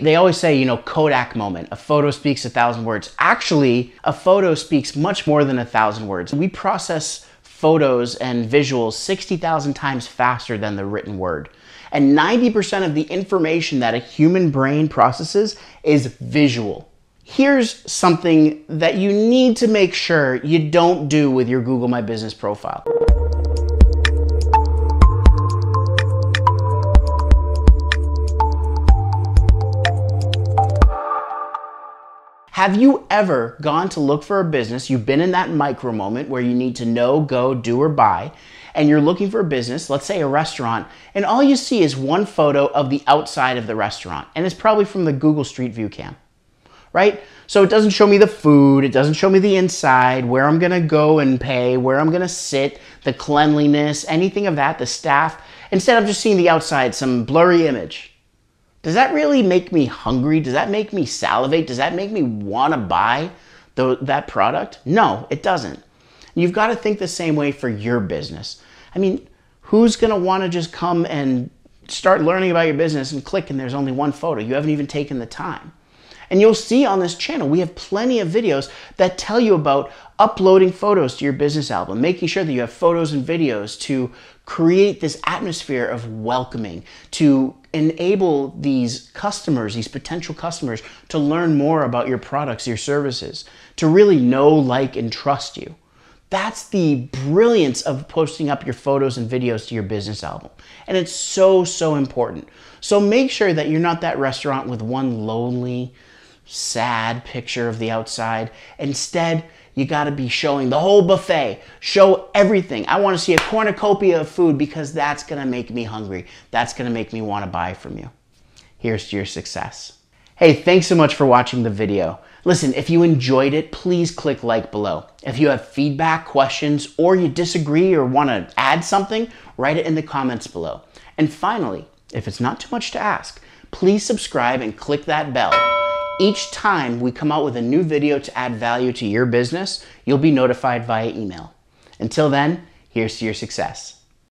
They always say, you know, Kodak moment, a photo speaks a thousand words. Actually, a photo speaks much more than a thousand words. We process photos and visuals 60,000 times faster than the written word. And 90% of the information that a human brain processes is visual. Here's something that you need to make sure you don't do with your Google My Business profile. Have you ever gone to look for a business? You've been in that micro moment where you need to know, go, do, or buy, and you're looking for a business, let's say a restaurant, and all you see is one photo of the outside of the restaurant, and it's probably from the Google Street View cam, right? So it doesn't show me the food, it doesn't show me the inside, where I'm gonna go and pay, where I'm gonna sit, the cleanliness, anything of that, the staff. Instead, I'm just seeing the outside, some blurry image. Does that really make me hungry? Does that make me salivate? Does that make me want to buy the, that product? No, it doesn't. You've got to think the same way for your business. I mean, who's going to want to just come and start learning about your business and click and there's only one photo? You haven't even taken the time. And you'll see on this channel, we have plenty of videos that tell you about uploading photos to your business album, making sure that you have photos and videos to create this atmosphere of welcoming, to enable these customers, these potential customers, to learn more about your products, your services, to really know, like, and trust you. That's the brilliance of posting up your photos and videos to your business album. And it's so, so important. So make sure that you're not that restaurant with one lonely, sad picture of the outside. Instead, you got to be showing the whole buffet. Show everything. I want to see a cornucopia of food because that's going to make me hungry. That's going to make me want to buy from you. Here's to your success. Hey, thanks so much for watching the video. Listen, if you enjoyed it, please click like below. If you have feedback, questions, or you disagree or want to add something, write it in the comments below. And finally, if it's not too much to ask, please subscribe and click that bell each time we come out with a new video to add value to your business, you'll be notified via email. Until then, here's to your success.